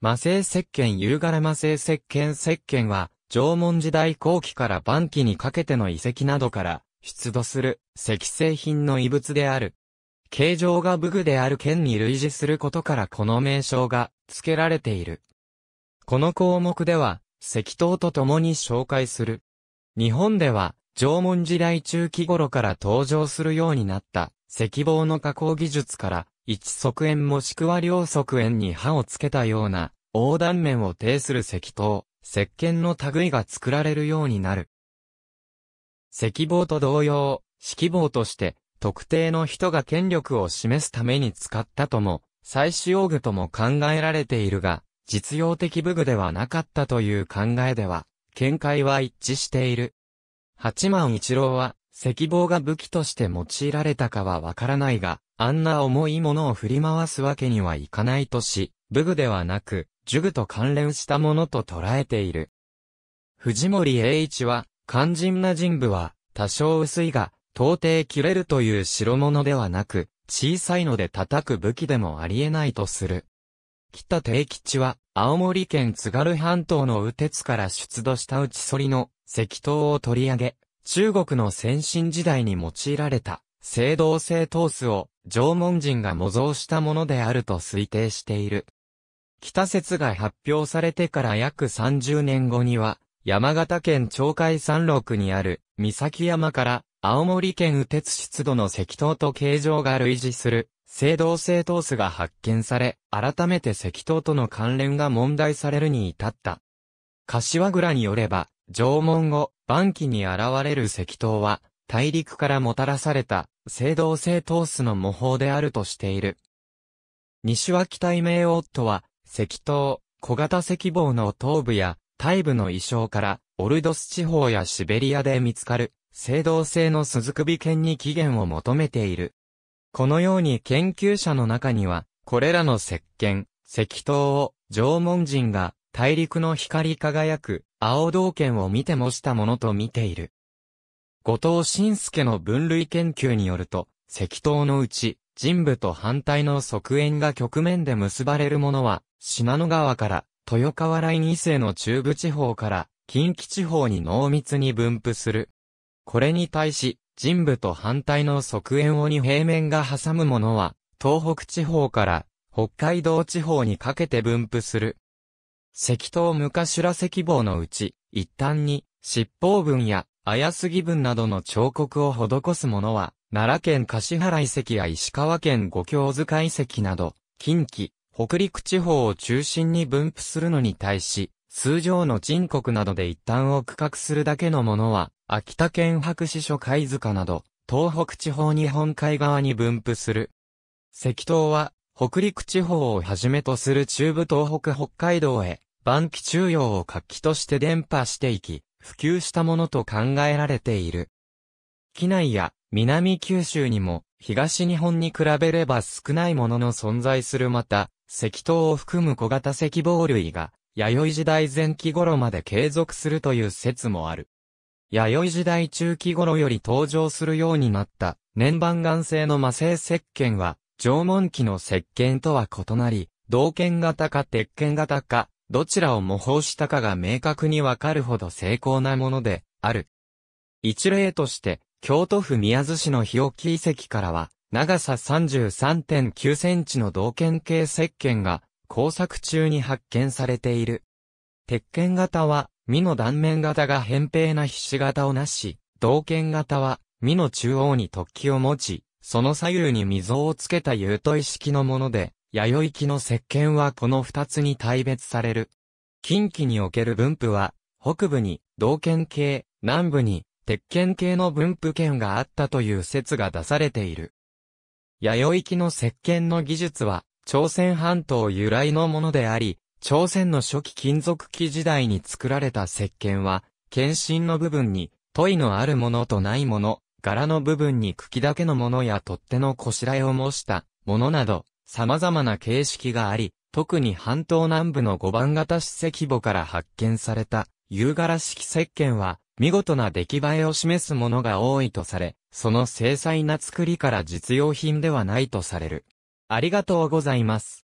魔性石鹸夕ら魔性石鹸石鹸は、縄文時代後期から晩期にかけての遺跡などから、出土する、石製品の遺物である。形状が武具である剣に類似することからこの名称が付けられている。この項目では、石刀と共に紹介する。日本では、縄文時代中期頃から登場するようになった石棒の加工技術から、一側縁もしくは両側縁に刃をつけたような、横断面を呈する石灯、石鹸の類が作られるようになる。石棒と同様、指揮棒として、特定の人が権力を示すために使ったとも、再使用具とも考えられているが、実用的武具ではなかったという考えでは、見解は一致している。八幡一郎は、石棒が武器として用いられたかはわからないが、あんな重いものを振り回すわけにはいかないとし、武具ではなく、呪具と関連したものと捉えている。藤森栄一は、肝心な人部は、多少薄いが、到底切れるという代物ではなく、小さいので叩く武器でもあり得ないとする。北定吉は、青森県津軽半島の宇鉄から出土した内反りの石刀を取り上げ、中国の先進時代に用いられた、青銅製トースを縄文人が模造したものであると推定している。北説が発表されてから約30年後には、山形県鳥海山麓にある、三崎山から、青森県宇鉄湿度の石塔と形状が類似する、青銅製塔子が発見され、改めて石塔との関連が問題されるに至った。柏倉によれば、縄文後、晩期に現れる石塔は、大陸からもたらされた青銅製トースの模倣であるとしている。西脇大名オットは、石灯、小型石棒の頭部や、大部の衣装から、オルドス地方やシベリアで見つかる、青銅製の鈴首剣に起源を求めている。このように研究者の中には、これらの石剣、石灯を、縄文人が、大陸の光り輝く、青銅剣を見て模したものと見ている。後藤晋介の分類研究によると、石頭のうち、人部と反対の側縁が局面で結ばれるものは、信濃川から、豊川ライン伊勢の中部地方から、近畿地方に濃密に分布する。これに対し、人部と反対の側縁をに平面が挟むものは、東北地方から北海道地方にかけて分布する。石頭昔ら石棒のうち、一端に、尻尾分や綾杉文などの彫刻を施すものは、奈良県橿原遺跡や石川県五京塚遺跡など、近畿、北陸地方を中心に分布するのに対し、通常の人国などで一端を区画するだけのものは、秋田県白紙書貝塚など、東北地方日本海側に分布する。石灯は、北陸地方をはじめとする中部東北北海道へ、晩期中央を活気として伝播していき、普及したものと考えられている。機内や南九州にも東日本に比べれば少ないものの存在するまた、石灯を含む小型石棒類が弥生時代前期頃まで継続するという説もある。弥生時代中期頃より登場するようになった年番岩製の魔性石鹸は縄文期の石鹸とは異なり、銅剣型か鉄剣型かどちらを模倣したかが明確にわかるほど精巧なもので、ある。一例として、京都府宮津市の日置遺跡からは、長さ33.9センチの銅剣形石鹸が、工作中に発見されている。鉄剣型は、身の断面型が扁平な菱型形をなし、銅剣型は、身の中央に突起を持ち、その左右に溝をつけた優等意識のもので、弥生期の石鹸はこの二つに大別される。近畿における分布は、北部に銅剣系、南部に鉄剣系の分布圏があったという説が出されている。弥生期の石鹸の技術は、朝鮮半島由来のものであり、朝鮮の初期金属器時代に作られた石鹸は、剣身の部分に、問いのあるものとないもの、柄の部分に茎だけのものや取っ手のこしらえを模したものなど、様々な形式があり、特に半島南部の5番型史跡墓から発見された夕柄式石鹸は、見事な出来栄えを示すものが多いとされ、その精細な作りから実用品ではないとされる。ありがとうございます。